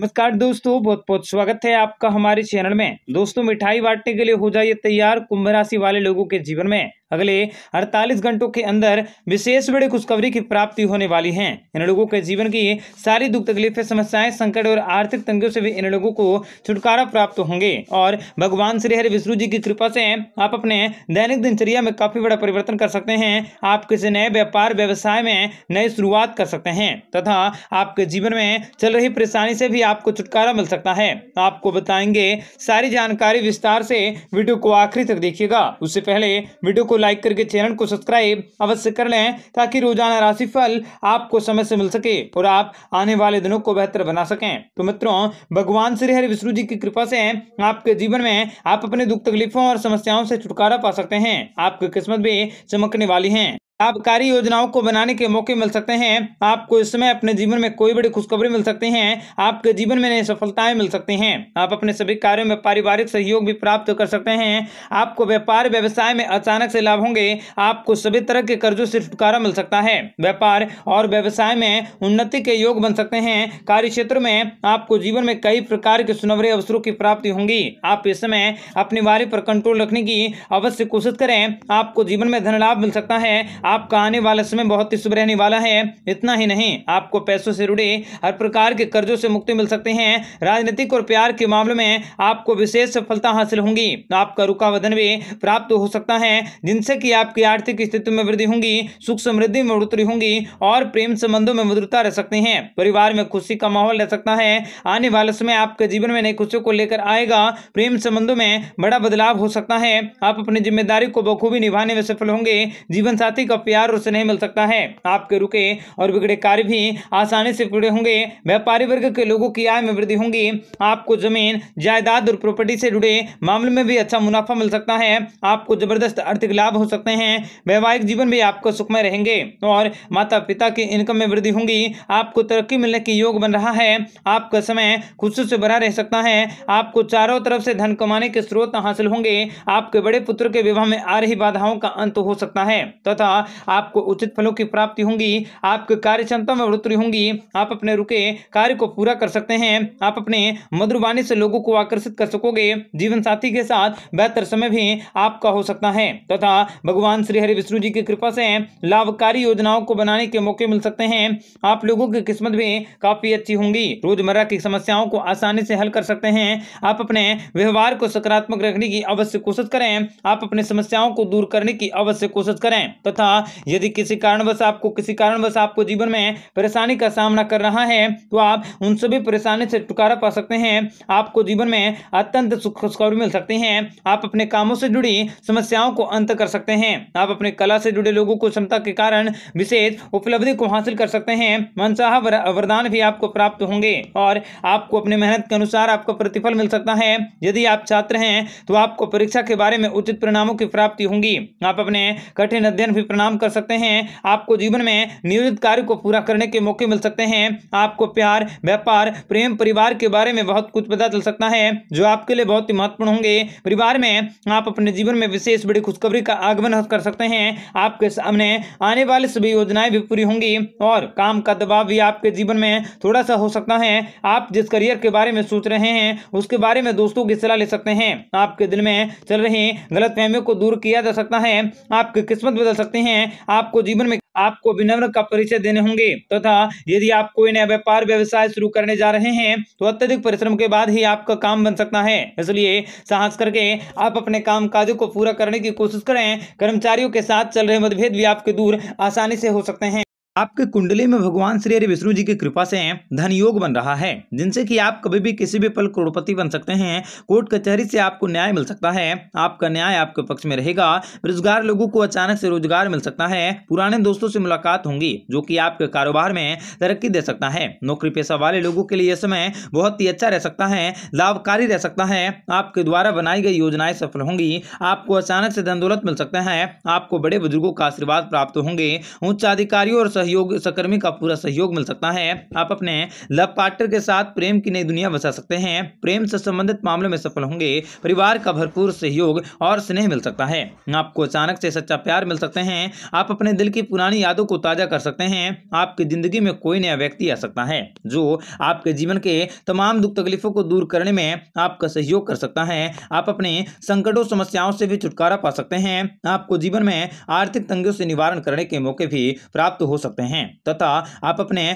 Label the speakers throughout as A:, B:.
A: नमस्कार दोस्तों बहुत बहुत स्वागत है आपका हमारे चैनल में दोस्तों मिठाई बांटने के लिए हो जाइए तैयार कुंभ राशि वाले लोगों के जीवन में अगले 48 घंटों के अंदर विशेष बड़ी खुशखबरी की प्राप्ति होने वाली है इन लोगों के जीवन की सारी दुख तकलीफें समस्याएं संकट और आर्थिक तंगियों से भी इन लोगों को छुटकारा प्राप्त होंगे और भगवान श्री हरि विष्णु जी की कृपा से आप अपने दैनिक दिनचर्या में काफी बड़ा परिवर्तन कर सकते हैं आप किसी नए व्यापार व्यवसाय में नई शुरुआत कर सकते हैं तथा आपके जीवन में चल रही परेशानी से भी आपको छुटकारा मिल सकता है आपको बताएंगे सारी जानकारी विस्तार से वीडियो को आखिरी तक देखिएगा उससे पहले वीडियो को लाइक करके चैनल को सब्सक्राइब अवश्य कर लें ताकि रोजाना राशिफल आपको समय से मिल सके और आप आने वाले दिनों को बेहतर बना सकें तो मित्रों भगवान श्री हरि विष्णु जी की कृपा से आपके जीवन में आप अपने दुख तकलीफों और समस्याओं से छुटकारा पा सकते हैं आपकी किस्मत भी चमकने वाली है आबकारी योजनाओं को बनाने के मौके मिल सकते हैं आपको इस समय अपने जीवन में कोई बड़ी खुशखबरी मिल सकती है आपके जीवन में नई सफलताएं मिल सकती हैं आप अपने सभी कार्यों में पारिवारिक सहयोग भी प्राप्त कर सकते हैं आपको व्यापार व्यवसाय में अचानक से लाभ होंगे आपको सभी तरह के कर्जों से छुटकारा मिल सकता है व्यापार और व्यवसाय में उन्नति के योग बन सकते हैं कार्य क्षेत्र में आपको जीवन में कई प्रकार के सुनवरे अवसरों की प्राप्ति होंगी आप इस समय अपनी वारी पर कंट्रोल रखने की अवश्य कोशिश करें आपको जीवन में धन लाभ मिल सकता है आपका आने वाला समय बहुत ही शुभ रहने वाला है इतना ही नहीं आपको पैसों से जुड़े हर प्रकार के कर्जों से मुक्ति मिल सकते हैं राजनीतिक और प्यार के मामले में आपको विशेष सफलता हासिल होंगी आपका रुका वधन भी प्राप्त हो सकता है जिनसे कि आपकी आर्थिक स्थिति में वृद्धि होंगी सुख समृद्धि में बढ़ोतरी होंगी और प्रेम संबंधों में मधुरता रह सकते हैं परिवार में खुशी का माहौल रह सकता है आने वाले समय आपके जीवन में नई खुशियों को लेकर आएगा प्रेम संबंधों में बड़ा बदलाव हो सकता है आप अपनी जिम्मेदारी को बखूबी निभाने में सफल होंगे जीवन साथी का प्यार उसने मिल सकता है आपके रुके और बिगड़े कार्य भी आसानी से पूरे होंगे व्यापारी वर्ग के लोगों की आय में वृद्धि होंगी आपको जमीन जायदाद और प्रॉपर्टी से जुड़े मामले में भी अच्छा मुनाफा मिल सकता है आपको जबरदस्त आर्थिक लाभ हो सकते हैं वैवाहिक जीवन भी आपको सुखमय रहेंगे और माता पिता की इनकम में वृद्धि होंगी आपको तरक्की मिलने की योग बन रहा है आपका समय खुशी से भरा रह सकता है आपको चारों तरफ से धन कमाने के स्रोत हासिल होंगे आपके बड़े पुत्र के विवाह में आ रही बाधाओं का अंत हो सकता है तथा तो आपको उचित फलों की प्राप्ति होंगी आपके कार्य क्षमता में बढ़ोतरी होंगी आप अपने रुके कार्य को पूरा कर सकते हैं आप अपने मधुरवाणी से लोगों को आकर्षित कर सकोगे जीवन साथी के साथ बेहतर समय भी आपका हो सकता है तथा तो भगवान श्री हरि विष्णु जी की कृपा से लाभकारी योजनाओं को बनाने के मौके मिल सकते हैं आप लोगों की किस्मत भी काफ़ी अच्छी होंगी रोजमर्रा की समस्याओं को आसानी से हल कर सकते हैं आप अपने व्यवहार को सकारात्मक रखने की अवश्य कोशिश करें आप अपने समस्याओं को दूर करने की अवश्य कोशिश करें तथा यदि किसी कारणवश आपको किसी कारणवश आपको जीवन में परेशानी का सामना कर रहा है तो आप उन सभी परेशानी से छुटकारा पा सकते हैं आपको जीवन में अत्यंत खुशखबरी मिल सकती है आप अपने कामों से जुड़ी समस्याओं को अंत कर सकते हैं आप अपने कला से जुड़े लोगों को क्षमता के कारण विशेष उपलब्धि को हासिल कर सकते हैं मनसाह वरदान भी आपको प्राप्त होंगे और आपको अपने मेहनत के अनुसार आपका प्रतिफल मिल सकता है यदि आप छात्र हैं तो आपको परीक्षा के बारे में उचित परिणामों की प्राप्ति होंगी आप अपने कठिन अध्ययन भी नाम कर सकते हैं आपको जीवन में नियोजित कार्य को पूरा करने के मौके मिल सकते हैं आपको प्यार व्यापार प्रेम परिवार के बारे में बहुत कुछ पता चल सकता है जो आपके लिए बहुत ही महत्वपूर्ण होंगे परिवार में आप अपने जीवन में विशेष बड़ी खुशखबरी का आगमन कर सकते हैं आपके सामने आने वाली सभी योजनाएं भी पूरी होंगी और काम का दबाव भी आपके जीवन में थोड़ा सा हो सकता है आप जिस करियर के बारे में सोच रहे हैं उसके बारे में दोस्तों की सलाह ले सकते हैं आपके दिल में चल रही गलत फहमियों को दूर किया जा सकता है आपकी किस्मत बदल सकते हैं हैं आपको जीवन में आपको विनम्र का परिचय देने होंगे तथा तो यदि आप कोई नया व्यापार व्यवसाय शुरू करने जा रहे हैं तो अत्यधिक परिश्रम के बाद ही आपका काम बन सकता है इसलिए साहस करके आप अपने काम काजों को पूरा करने की कोशिश करें कर्मचारियों के साथ चल रहे मतभेद भी आपके दूर आसानी से हो सकते हैं आपके कुंडली में भगवान श्री हरि विष्णु जी की कृपा से धन योग बन रहा है जिनसे कि आप कभी भी किसी भी पल करोड़पति बन सकते हैं कोर्ट कचहरी से आपको न्याय मिल सकता है आपका न्याय आपके पक्ष में रहेगा बेरोजगार लोगों को अचानक से रोजगार मिल सकता है पुराने दोस्तों से मुलाकात होंगी जो कि आपके कारोबार में तरक्की दे सकता है नौकरी पेशा वाले लोगों के लिए यह समय बहुत ही अच्छा रह सकता है लाभकारी रह सकता है आपके द्वारा बनाई गई योजनाएं सफल होंगी आपको अचानक से धन दौलत मिल सकता है आपको बड़े बुजुर्गों का आशीर्वाद प्राप्त होंगे उच्च अधिकारियों और सहयोग सहकर्मी का पूरा सहयोग मिल सकता है आप अपने लव पार्टनर के साथ प्रेम की नई दुनिया बसा सकते हैं प्रेम से संबंधित मामलों में सफल होंगे परिवार का भरपूर सहयोग और स्नेह मिल सकता है आपको अचानक से सच्चा प्यार मिल सकते हैं आप अपने दिल की पुरानी यादों को ताजा कर सकते हैं आपकी जिंदगी में कोई नया व्यक्ति आ सकता है जो आपके जीवन के तमाम दुख तकलीफों को दूर करने में आपका सहयोग कर सकता है आप अपने संकटों समस्याओं से भी छुटकारा पा सकते हैं आपको जीवन में आर्थिक तंगियों से निवारण करने के मौके भी प्राप्त हो सकते सकते हैं तथा आप अपने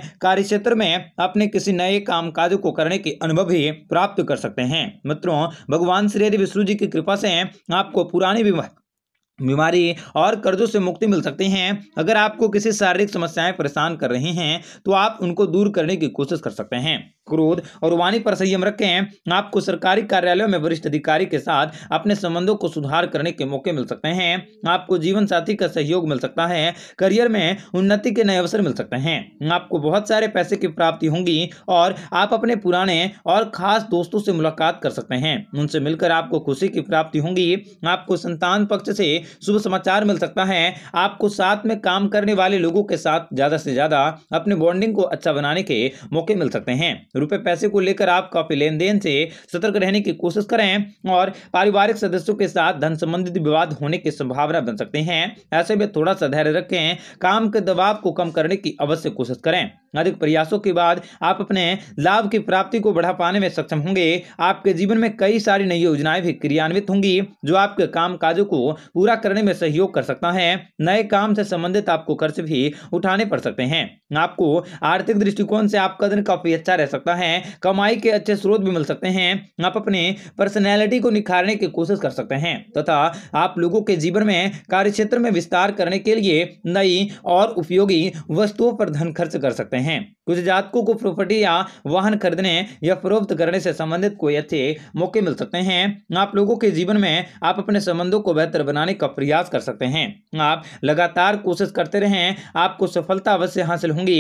A: क्षेत्र में अपने किसी नए काम काज को करने के अनुभव भी प्राप्त कर सकते हैं मित्रों भगवान श्री विष्णु जी की कृपा से आपको पुरानी बीमारी और कर्जों से मुक्ति मिल सकती हैं अगर आपको किसी शारीरिक समस्याएं परेशान कर रही हैं तो आप उनको दूर करने की कोशिश कर सकते हैं क्रोध और वाणी पर संयम रखें आपको सरकारी कार्यालयों में वरिष्ठ अधिकारी के साथ अपने संबंधों को सुधार करने के मौके मिल सकते हैं आपको जीवन साथी का सहयोग मिल सकता है करियर में उन्नति के नए अवसर मिल सकते हैं आपको बहुत सारे पैसे की प्राप्ति होंगी और आप अपने पुराने और खास दोस्तों से मुलाकात कर सकते हैं उनसे मिलकर आपको खुशी की प्राप्ति होंगी आपको संतान पक्ष से शुभ समाचार मिल सकता है आपको साथ में काम करने वाले लोगों के साथ ज़्यादा से ज़्यादा अपने बॉन्डिंग को अच्छा बनाने के मौके मिल सकते हैं रुपए पैसे को लेकर आप काफी लेन देन से सतर्क रहने की कोशिश करें और पारिवारिक सदस्यों के साथ धन संबंधित विवाद होने की संभावना बन सकते हैं ऐसे में थोड़ा सा धैर्य रखें काम के दबाव को कम करने की अवश्य कोशिश करें अधिक प्रयासों के बाद आप अपने लाभ की प्राप्ति को बढ़ा पाने में सक्षम होंगे आपके जीवन में कई सारी नई योजनाएं भी क्रियान्वित होंगी जो आपके काम काजों को पूरा करने में सहयोग कर सकता है नए काम से संबंधित आपको खर्च भी उठाने पड़ सकते हैं आपको आर्थिक दृष्टिकोण से आपका दिन काफी अच्छा रह सकता है कमाई के अच्छे स्रोत भी मिल सकते हैं आप अपने पर्सनैलिटी को निखारने की कोशिश कर सकते हैं तथा आप लोगों के जीवन में कार्य में विस्तार करने के लिए नई और उपयोगी वस्तुओं पर धन खर्च कर सकते हैं हैं कुछ जातकों को प्रॉपर्टी या वाहन खरीदने या फरोख्त करने से संबंधित कोई अच्छे मौके मिल सकते हैं आप लोगों के जीवन में आप अपने संबंधों को बेहतर बनाने का प्रयास कर सकते हैं आप लगातार कोशिश करते रहें आपको सफलता अवश्य हासिल होंगी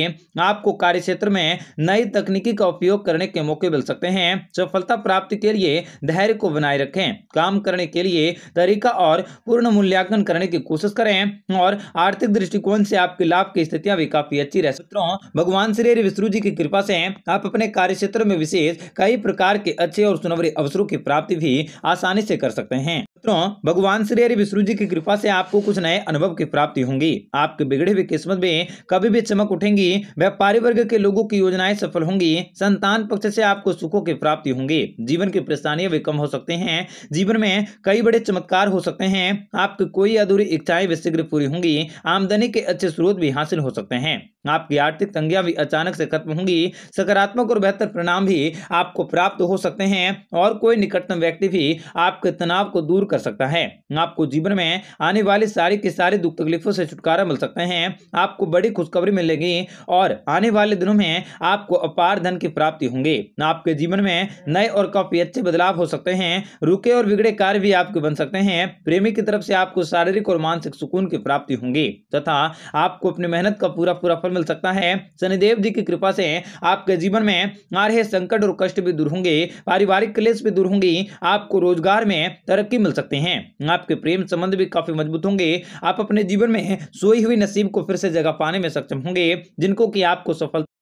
A: आपको कार्य क्षेत्र में नई तकनीकी का उपयोग करने के मौके मिल सकते हैं सफलता प्राप्ति के लिए धैर्य को बनाए रखें काम करने के लिए तरीका और पूर्ण मूल्यांकन करने की कोशिश करें और आर्थिक दृष्टिकोण से आपके लाभ की स्थितियां भी काफी अच्छी रह सकते भगवान भगवान श्री विष्णु जी की कृपा से आप अपने कार्य क्षेत्र में विशेष कई प्रकार के अच्छे और सुनवरे अवसरों की प्राप्ति भी आसानी से कर सकते हैं मित्रों भगवान श्री हरि विष्णु जी की कृपा से आपको कुछ नए अनुभव की प्राप्ति होंगी आपके बिगड़े हुए किस्मत में कभी भी चमक उठेंगी व्यापारी वर्ग के लोगों की योजनाएं सफल होंगी संतान पक्ष से आपको सुखों की प्राप्ति होंगी जीवन की परेशानियां भी कम हो सकते हैं जीवन में कई बड़े चमत्कार हो सकते हैं आपकी कोई अधूरी इच्छाएं भी शीघ्र पूरी होंगी आमदनी के अच्छे स्रोत भी हासिल हो सकते हैं आपकी आर्थिक तंगियां भी अचानक से खत्म होंगी सकारात्मक और बेहतर परिणाम भी आपको प्राप्त हो सकते हैं और कोई निकटतम व्यक्ति भी आपके तनाव को दूर कर सकता है आपको जीवन में आने वाले सारे के सारे दुख तकलीफों से छुटकारा मिल सकते हैं आपको बड़ी खुशखबरी मिलेगी और आने वाले दिनों में आपको अपार धन की प्राप्ति होंगे आपके जीवन में नए और काफी अच्छे बदलाव हो सकते हैं रुके और बिगड़े कार्य भी आपके बन सकते हैं प्रेमी की तरफ से आपको शारीरिक और मानसिक सुकून की प्राप्ति होंगी तथा आपको अपनी मेहनत का पूरा पूरा फल मिल सकता है शनिदेव जी की कृपा से आपके जीवन में आ रहे संकट और कष्ट भी दूर होंगे पारिवारिक क्लेश भी दूर होंगी आपको रोजगार में तरक्की मिल सकती सकते हैं आपके प्रेम संबंध भी काफी मजबूत होंगे आप अपने जीवन में सोई हुई नसीब को फिर से जगह पाने में सक्षम होंगे जिनको कि आपको सफलता